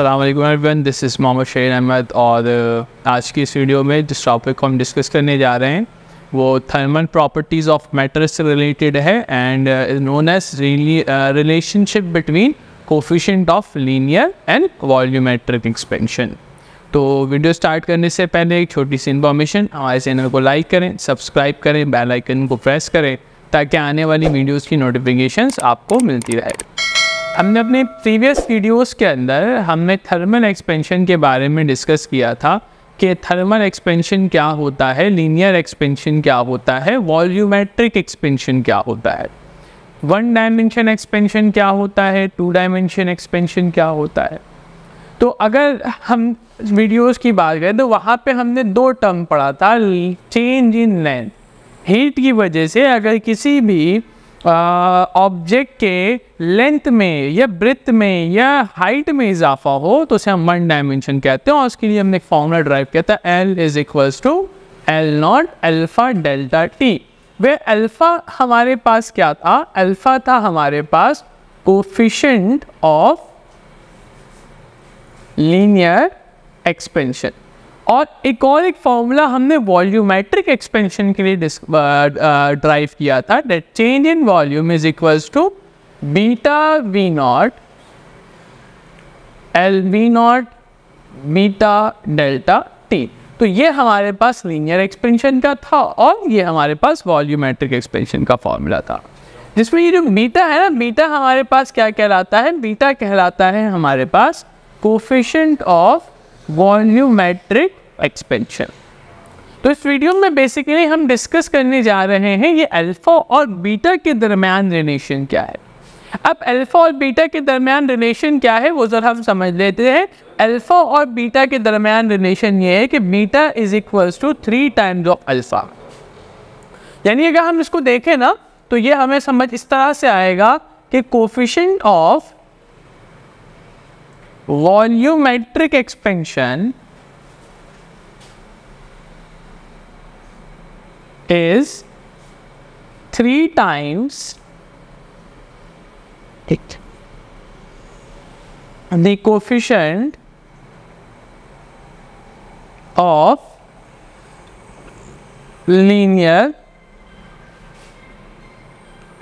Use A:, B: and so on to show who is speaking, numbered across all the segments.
A: अल्लाम this is Mohammad Shareen Ahmed और uh, आज की इस वीडियो में जिस टॉपिक को हम डिस्कस करने जा रहे हैं वो थर्मल प्रॉपर्टीज़ ऑफ मैटर से रिलेटेड है and known as relationship between coefficient of linear and volumetric expansion तो वीडियो स्टार्ट करने से पहले एक छोटी सी इन्फॉर्मेशन हमारे चैनल को लाइक करें सब्सक्राइब करें बेल आइकन को प्रेस करें ताकि आने वाली वीडियोज़ की नोटिफिकेशन आपको मिलती रहे हमने अपने प्रीवियस वीडियोस के अंदर हमने थर्मल एक्सपेंशन के बारे में डिस्कस किया था कि थर्मल एक्सपेंशन क्या होता है लीनियर एक्सपेंशन क्या होता है वॉल्यूमेट्रिक एक्सपेंशन क्या होता है वन डायमेंशन एक्सपेंशन क्या होता है टू डायमेंशन एक्सपेंशन क्या होता है तो अगर हम वीडियोस की बात करें तो वहाँ पे हमने दो टर्म पढ़ा था चेंज इन लेंथ हीट की वजह से अगर किसी भी ऑब्जेक्ट के लेंथ में या ब्रिथ में या हाइट में इजाफा हो तो उसे हम वन डायमेंशन कहते हैं और उसके लिए हमने एक फॉर्मूला ड्राइव किया था L is equals to L not alpha delta T where alpha हमारे पास क्या था अल्फ़ा था हमारे पास कोफिशेंट ऑफ लीनियर एक्सपेंशन और एक और एक फॉर्मूला हमने वॉल्यूमेट्रिक एक्सपेंशन के लिए ड्राइव uh, uh, किया था that change in volume is equals to beta V not L V not beta delta T तो ये हमारे पास लीनियर एक्सपेंशन का था और ये हमारे पास वॉल्यूमेट्रिक एक्सपेंशन का फॉर्मूला था जिसमें ये जो बीटा है ना बीटा हमारे पास क्या कहलाता है बीटा कहलाता है हमारे पास कोफिशेंट ऑफ वॉल्यूमेट्रिक एक्सपेंशन तो इस वीडियो में बेसिकली हम डिस्कस करने जा रहे हैं ये अल्फा और बीटा के दरमियान रिलेशन क्या है अब अल्फा और बीटा के दरमियान रिलेशन क्या है वो जरा हम समझ लेते हैं अल्फा और बीटा के दरमियान रिलेशन ये है कि beta is equals to three times of alpha यानी अगर हम इसको देखें ना तो ये हमें समझ इस तरह से आएगा कि coefficient of volumetric expansion is 3 times it the coefficient of linear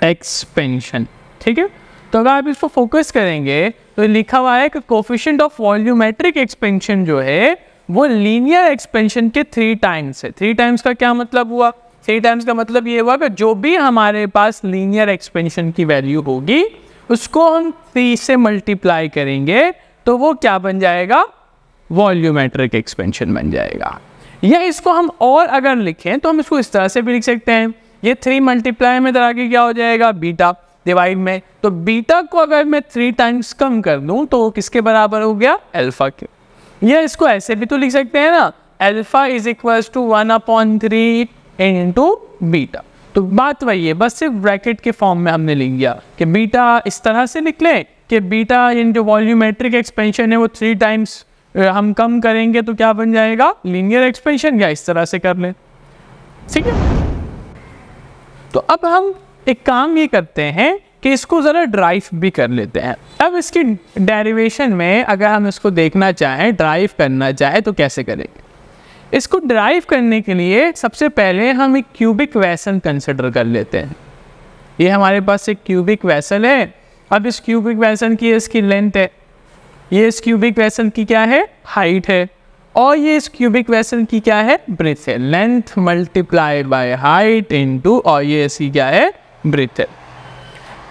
A: expansion ठीक है तो अगर आप इसको फोकस करेंगे तो लिखा हुआ है कि कोफिशियंट ऑफ वॉल्यूमेट्रिक एक्सपेंशन जो है वो लीनियर एक्सपेंशन के थ्री टाइम्स है थ्री टाइम्स का क्या मतलब हुआ थ्री टाइम्स का मतलब ये हुआ कि जो भी हमारे पास लीनियर एक्सपेंशन की वैल्यू होगी उसको हम थ्री से मल्टीप्लाई करेंगे तो वो क्या बन जाएगा वॉल्यूमेट्रिक एक्सपेंशन बन जाएगा या इसको हम और अगर लिखें तो हम इसको इस तरह से भी लिख सकते हैं ये थ्री मल्टीप्लाई में तरह के क्या हो जाएगा बीटा डिवाइड में तो बीटा को अगर मैं थ्री टाइम्स कम कर दूं तो किसके बराबर हो गया अल्फा के या इसको ऐसे भी तो लिख सकते हैं ना alpha is equals to one upon three into beta तो बात वही है बस सिर्फ ब्रैकेट के फॉर्म में हमने लिख दिया कि बीटा इस तरह से निकले कि बीटा इन जो वॉल्यूमेट्रिक एक्सपेंशन है वो थ्री टाइम्स हम कम करेंगे तो क्या बन जाएगा लीनियर एक्सपेंशन या इस तरह से कर लें ठीक है तो अब हम एक काम ये करते हैं कि इसको ज़रा ड्राइव भी कर लेते हैं अब इसकी डेरिवेशन में अगर हम इसको देखना चाहें ड्राइव करना चाहें तो कैसे करेंगे इसको ड्राइव करने के लिए सबसे पहले हम एक क्यूबिक वैसन कंसिडर कर लेते हैं ये हमारे पास एक क्यूबिक वैसन है अब इस क्यूबिक वैसन की इसकी लेंथ है ये इस क्यूबिक वैसन की क्या है हाइट है और ये इस क्यूबिक वैसन की क्या है ब्रिथ है length multiply by height into और ये इसकी क्या है ब्रीथर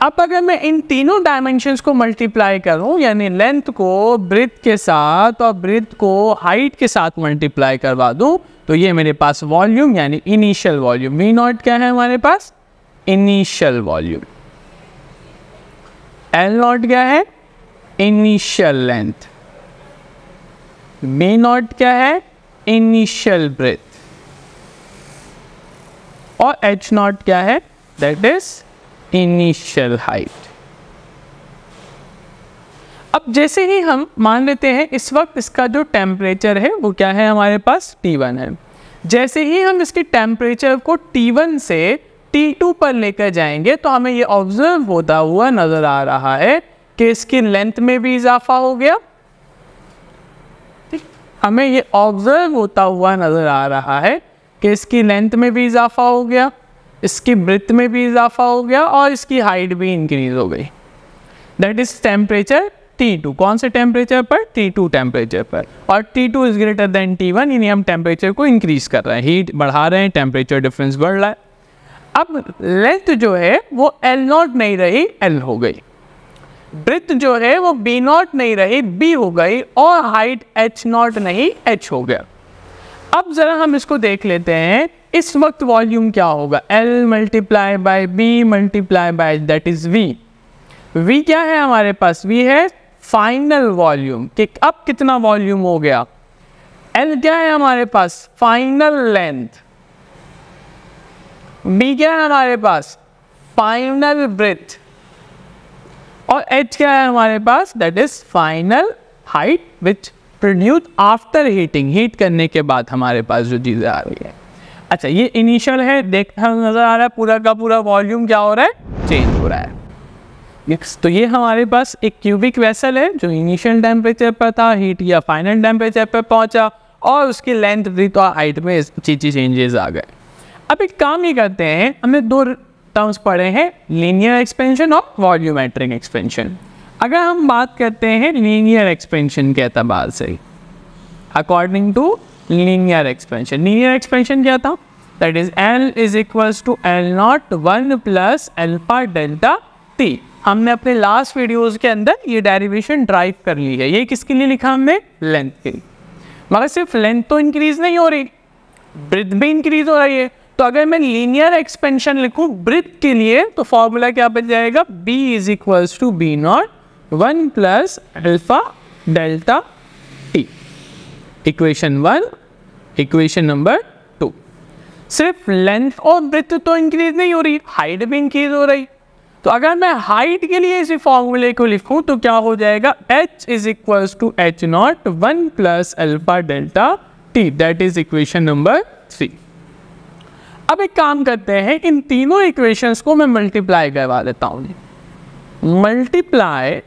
A: अब अगर मैं इन तीनों डायमेंशंस को मल्टीप्लाई करूं यानी लेंथ को ब्रिथ के साथ और ब्रिथ को हाइट के साथ मल्टीप्लाई करवा दूं तो ये मेरे पास वॉल्यूम यानी इनिशियल वॉल्यूम वी नॉट क्या है हमारे पास इनिशियल वॉल्यूम एल नॉट क्या है इनिशियल लेंथ बी नॉट क्या है इनिशियल ब्रिथ और एच नॉट क्या है दैट इज इनिशियल हाइट अब जैसे ही हम मान लेते हैं इस वक्त इसका जो टेम्परेचर है वो क्या है हमारे पास T1 है जैसे ही हम इसके टेम्परेचर को T1 से T2 पर लेकर जाएंगे तो हमें ये ऑब्जर्व होता हुआ नज़र आ रहा है कि इसकी लेंथ में भी इजाफा हो गया ठीक हमें ये ऑब्जर्व होता हुआ नज़र आ रहा है कि इसकी लेंथ में भी इजाफा हो गया इसकी ब्रिथ में भी इजाफा हो गया और इसकी हाइट भी इंक्रीज हो गई that is temperature T two कौन से टेम्परेचर पर टी टू टेम्परेचर पर और T two is greater than T one यानी हम टेम्परेचर को इंक्रीज कर रहे हैं हीट बढ़ा रहे हैं टेम्परेचर डिफरेंस बढ़ रहा है अब लेंथ जो है वो एल नॉट नहीं रही एल हो गई ब्रिथ जो है वो बी नॉट नहीं रही बी हो गई और हाइट एच नॉट नहीं एच हो गया अब ज़रा हम इसको देख लेते हैं इस वक्त वॉल्यूम क्या होगा L multiply by B multiply by that is V V क्या है हमारे पास V है फाइनल वॉल्यूम कि अब कितना वॉल्यूम हो गया L क्या है हमारे पास फाइनल लेंथ B क्या है हमारे पास फाइनल ब्रेथ और H क्या है हमारे पास that is final height with produce after heating heat करने के बाद हमारे पास जो चीज़ें आ रही है अच्छा ये इनिशियल है देखता नज़र आ रहा है पूरा का पूरा वॉल्यूम क्या हो रहा है चेंज हो रहा है yes, तो ये हमारे पास एक क्यूबिक वेसल है जो इनिशियल टेम्परेचर पर था हीट या फाइनल टेम्परेचर पर पहुंचा और उसकी लेंथ भी तो हाइट में चीज़ी चेंजेस आ गए अब एक काम ही करते हैं हमने दो टर्म्स पढ़े हैं लीनियर एक्सपेंशन और वॉल्यूमेट्रिक एक्सपेंशन अगर हम बात करते हैं लीनियर एक्सपेंशन के अतबार से according to linear expansion linear expansion क्या था that is L is equals to L not one plus alpha delta T हमने अपने लास्ट वीडियोस के अंदर ये डेरिवेशन ड्राइव कर ली है ये किसके लिए लिखा हमने लेंथ के लिए मगर सिर्फ लेंथ तो इंक्रीज नहीं हो रही ब्रिथ भी इंक्रीज हो रही है तो अगर मैं लीनियर एक्सपेंशन लिखूं ब्रिथ के लिए तो फॉर्मूला क्या बन जाएगा B is equals to B not one plus alpha delta T equation one equation number two सिर्फ लेंथ और ब्रेथ तो इंक्रीज नहीं हो रही हाइट भी इंक्रीज हो रही तो अगर मैं हाइट के लिए इसी फॉर्मूले को लिखूं तो क्या हो जाएगा H is equal to H not one plus alpha delta T that is equation number three अब एक काम करते हैं इन तीनों इक्वेशंस को मैं मल्टीप्लाई करवा देता हूँ मल्टीप्लाई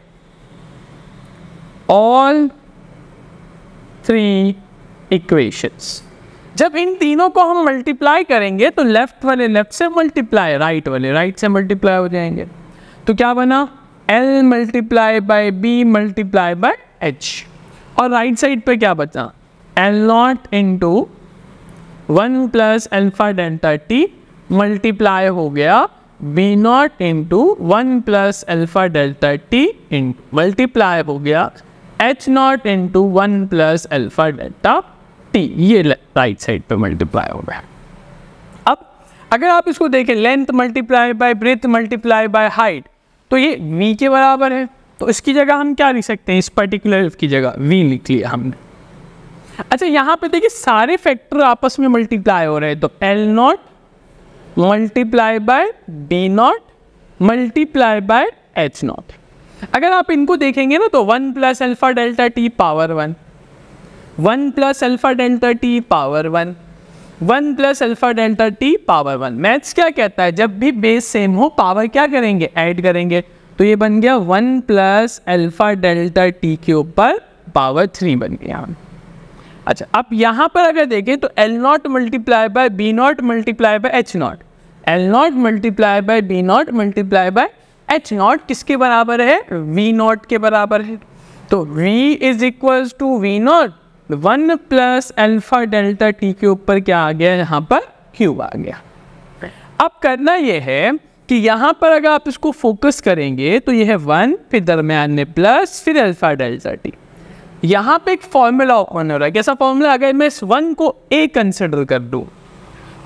A: ऑल थ्री इक्वेशंस जब इन तीनों को हम मल्टीप्लाई करेंगे तो लेफ्ट वाले लेफ्ट से मल्टीप्लाई राइट वाले राइट से मल्टीप्लाई हो जाएंगे तो क्या बना L multiply by B multiply by H और राइट साइड पे क्या बचा L not into one plus alpha delta T multiply हो गया B not into one plus alpha delta T in multiply हो गया H not into one plus alpha delta T ये right side पे multiply हो गया अब अगर आप इसको देखें length multiply by breadth multiply by height तो ये वी के बराबर है तो इसकी जगह हम क्या लिख सकते हैं इस पर्टिकुलर की जगह वी लिख लिया हमने अच्छा यहाँ पे देखिए सारे फैक्टर आपस में मल्टीप्लाई हो रहे हैं तो L not multiply by B not multiply by H not अगर आप इनको देखेंगे ना तो one plus alpha delta T power one one plus alpha delta T power one one plus alpha delta T power one maths क्या कहता है जब भी बेस सेम हो पावर क्या करेंगे ऐड करेंगे तो ये बन गया one plus alpha delta T के ऊपर पावर थ्री बन गया अच्छा अब यहाँ पर अगर देखें तो L not multiply by B not multiply by H not L not multiply by B not multiply by H not किसके बराबर है वी नॉट के बराबर है तो V is equal to V not one plus alpha delta T के ऊपर क्या आ गया यहाँ पर क्यू आ गया अब करना यह है कि यहाँ पर अगर आप इसको फोकस करेंगे तो यह है वन फिर दरम्यान में प्लस फिर अल्फा डेल्टा टी यहाँ पे एक फॉर्मूला ओपन हो रहा है कैसा फॉर्मूला अगर मैं इस वन को ए कंसिडर कर दूँ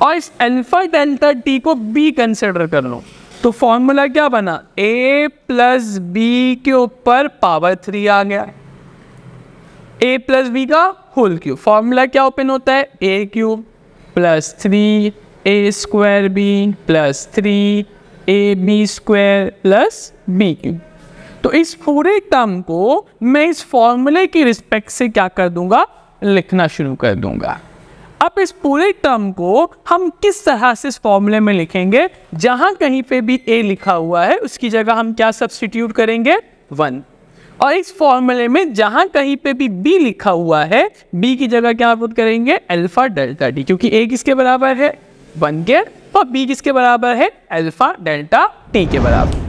A: और इस अल्फा डेल्टा टी को बी कंसिडर कर लूँ तो फॉर्मूला क्या बना ए प्लस बी के ऊपर पावर थ्री आ गया ए प्लस बी का होल क्यूब फॉर्मूला क्या ओपन होता है A cube plus three A square B plus three A B square plus B cube तो इस पूरे टर्म को मैं इस फॉर्मूले की रिस्पेक्ट से क्या कर दूंगा लिखना शुरू कर दूंगा अब इस पूरे टर्म को हम किस तरह से इस फॉर्मूले में लिखेंगे जहां कहीं पे भी ए लिखा हुआ है उसकी जगह हम क्या सब्सटीट्यूट करेंगे वन और इस फॉर्मूले में जहां कहीं पे भी बी लिखा हुआ है बी की जगह क्या पुट करेंगे अल्फा डेल्टा डी क्योंकि ए किसके बराबर है वन के और बी किसके बराबर है अल्फा डेल्टा टी के बराबर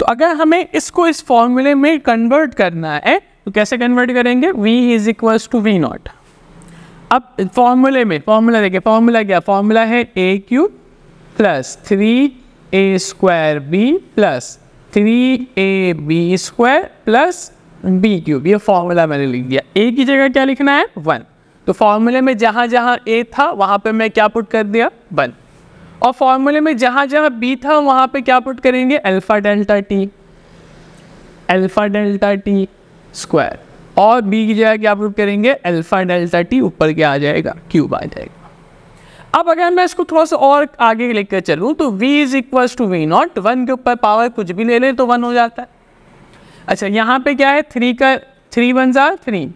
A: तो अगर हमें इसको इस फॉर्मूले में कन्वर्ट करना है तो कैसे कन्वर्ट करेंगे V is equals to V not अब फॉर्मूले में फॉर्मूला देखिए फॉर्मूला क्या फॉर्मूला है A cube plus three A square B plus three A B square plus B cube ये फॉर्मूला मैंने लिख दिया ए की जगह क्या लिखना है वन तो फॉर्मूले में जहाँ जहाँ ए था वहाँ पे मैं क्या पुट कर दिया वन और फॉर्मूले में जहाँ जहाँ बी था वहाँ पे क्या पुट करेंगे alpha delta T alpha delta T square और बी की जगह क्या प्रूव करेंगे अल्फा डेल्टा टी ऊपर क्या आ जाएगा क्यूब आ जाएगा अब अगर मैं इसको थोड़ा सा और आगे लेकर चलूँ तो v is equals to V not one के ऊपर पावर कुछ भी ले लें तो वन हो जाता है अच्छा यहाँ पे क्या है थ्री का थ्री वन जार थ्री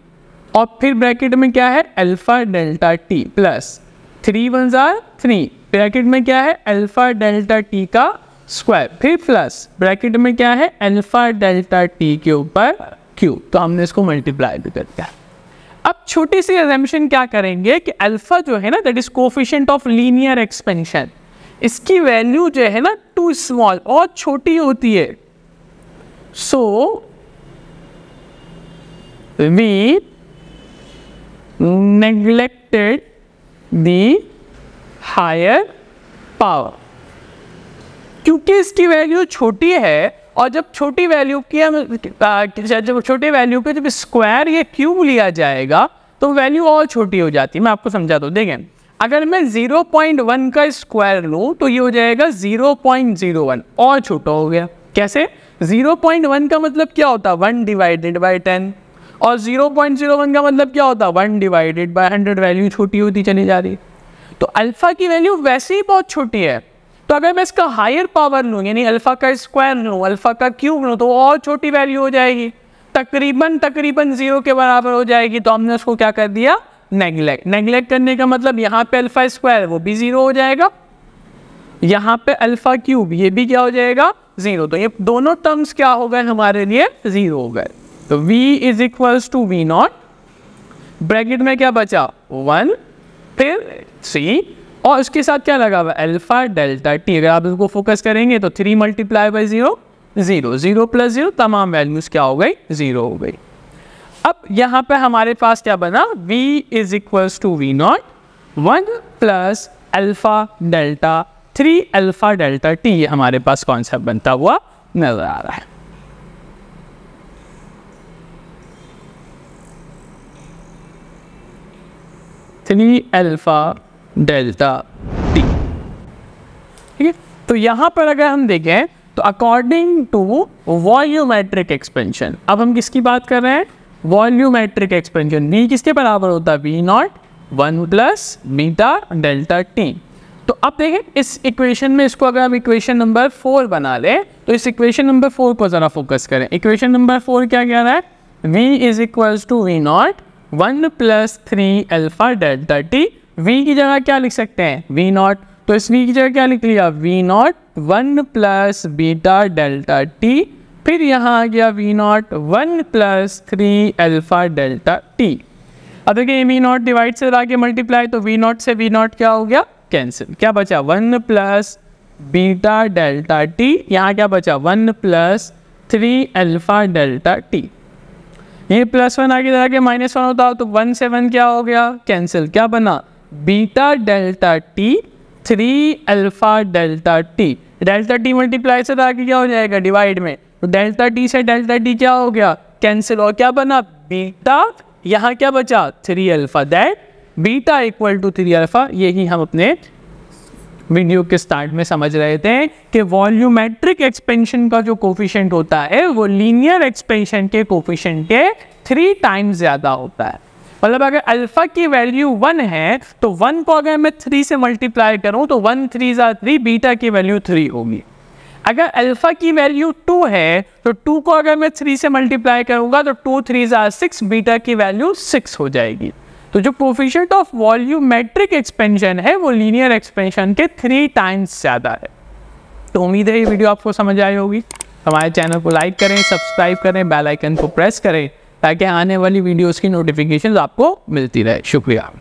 A: और फिर ब्रैकेट में क्या है alpha delta T plus three one जार थ्री ब्रैकेट में क्या है अल्फ़ा डेल्टा टी का स्क्वायर फिर प्लस ब्रैकेट में क्या है अल्फ़ा डेल्टा टी के ऊपर क्यू तो हमने इसको मल्टीप्लाई भी कर दिया अब छोटी सी एजेंशन क्या करेंगे कि अल्फा जो है ना that is coefficient of linear expansion इसकी वैल्यू जो है ना टू स्मॉल और छोटी होती है so we neglected the higher power क्योंकि इसकी वैल्यू छोटी है और जब छोटी वैल्यू की हम जब छोटे वैल्यू पे जब स्क्वायर या क्यूब लिया जाएगा तो वैल्यू और छोटी हो जाती है मैं आपको समझा दूँ देखें अगर मैं 0.1 का स्क्वायर लूँ तो ये हो जाएगा 0.01 और छोटा हो गया कैसे 0.1 का मतलब क्या होता है वन डिवाइडेड बाई टेन और 0.01 का मतलब क्या होता है one divided by hundred value छोटी होती चली जा रही तो अल्फ़ा की वैल्यू वैसे ही बहुत छोटी है तो अगर मैं इसका हायर पावर लूँ यानी अल्फ़ा का स्क्वायर लूँ अल्फ़ा का क्यूब लूँ तो और छोटी वैल्यू हो जाएगी तकरीबन तकरीबन ज़ीरो के बराबर हो जाएगी तो हमने उसको क्या कर दिया नेगलेक्ट नेगलेक्ट करने का मतलब यहाँ पे अल्फ़ा स्क्वायर वो भी ज़ीरो हो जाएगा यहाँ पे अल्फ़ा क्यूब ये भी क्या हो जाएगा ज़ीरो तो ये दोनों टर्म्स क्या हो गए हमारे लिए ज़ीरो हो गए तो v is equals to V not bracket में क्या बचा वन फिर सी और उसके साथ क्या लगा हुआ अल्फा डेल्टा टी अगर आप इसको फोकस करेंगे तो three multiply by zero zero zero plus zero तमाम वैल्यूज़ क्या हो गई ज़ीरो हो गई अब यहाँ पर हमारे पास क्या बना v is equals to V not one plus alpha delta three alpha delta T ये हमारे पास कॉन्सेप्ट बनता हुआ नज़र आ रहा है थ्री अल्फ़ा डेल्टा टी ठीक है तो यहां पर अगर हम देखें तो अकॉर्डिंग टू वॉल्यूमेट्रिक एक्सपेंशन अब हम किसकी बात कर रहे हैं वॉल्यूमेट्रिक एक्सपेंशन वी किसके बराबर होता है V not one plus beta delta T तो अब देखें इस इक्वेशन में इसको अगर हम इक्वेशन नंबर फोर बना लें तो इस इक्वेशन नंबर फोर पर ज़रा फोकस करें इक्वेशन नंबर फोर क्या कह रहा है V is equal to V not one plus three alpha delta T v की जगह क्या लिख सकते हैं v नॉट तो इस v की जगह क्या लिख लिया v not one plus beta delta t फिर यहाँ आ गया v not one plus three alpha delta t अब देखिए v नॉट डिवाइड से आगे मल्टीप्लाई तो v नॉट से v नॉट क्या हो गया कैंसिल क्या बचा one plus beta delta t यहाँ क्या बचा one plus three alpha delta t ये प्लस वन आगे जाके माइनस वन होता तो वन से वन क्या हो गया कैंसिल क्या बना beta delta T three alpha delta T delta T multiply से तो आगे क्या हो जाएगा डिवाइड में तो डेल्टा टी से डेल्टा टी क्या हो गया कैंसिल हो क्या बना बीटा यहाँ क्या बचा three alpha that beta equal to three alpha यही हम अपने वीडियो के स्टार्ट में समझ रहे थे कि वॉल्यूमेट्रिक एक्सपेंशन का जो कोफिशेंट होता है वो लीनियर एक्सपेंशन के कोफिशेंट के थ्री टाइम्स ज़्यादा होता है मतलब अगर अल्फा की वैल्यू वन है तो वन को अगर मैं थ्री से मल्टीप्लाई करूँ तो वन थ्री ज़ा थ्री बीटा की वैल्यू थ्री होगी अगर अल्फा की वैल्यू टू है तो टू को अगर मैं थ्री से मल्टीप्लाई करूँगा तो टू थ्री ज़ा सिक्स बीटा की वैल्यू सिक्स हो जाएगी तो जो प्रोफिशेंट ऑफ वॉल्यूमेट्रिक एक्सपेंशन है वो लीनियर एक्सपेंशन के थ्री टाइम्स ज़्यादा है तो उम्मीद है ये वीडियो आपको समझ आई होगी हमारे चैनल को लाइक करें सब्सक्राइब करें बेल आइकन को प्रेस करें ताकि आने वाली वीडियोस की नोटिफिकेशन आपको मिलती रहे शुक्रिया